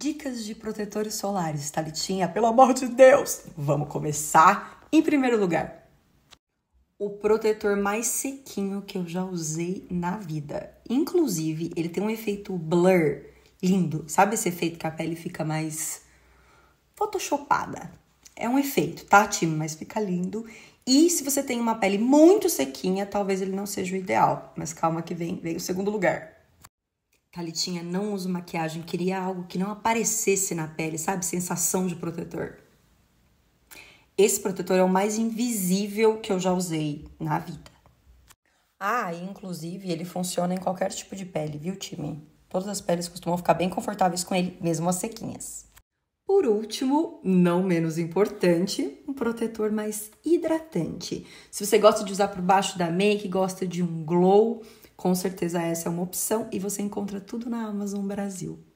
Dicas de protetores solares, Talitinha, pelo amor de Deus! Vamos começar em primeiro lugar. O protetor mais sequinho que eu já usei na vida. Inclusive, ele tem um efeito blur lindo. Sabe esse efeito que a pele fica mais photoshopada? É um efeito, tá, Tim? Mas fica lindo. E se você tem uma pele muito sequinha, talvez ele não seja o ideal. Mas calma que vem, vem o segundo lugar. Talitinha não usa maquiagem, queria algo que não aparecesse na pele, sabe? Sensação de protetor. Esse protetor é o mais invisível que eu já usei na vida. Ah, e inclusive ele funciona em qualquer tipo de pele, viu, time? Todas as peles costumam ficar bem confortáveis com ele, mesmo as sequinhas. Por último, não menos importante, um protetor mais hidratante. Se você gosta de usar por baixo da make, gosta de um glow, com certeza essa é uma opção e você encontra tudo na Amazon Brasil.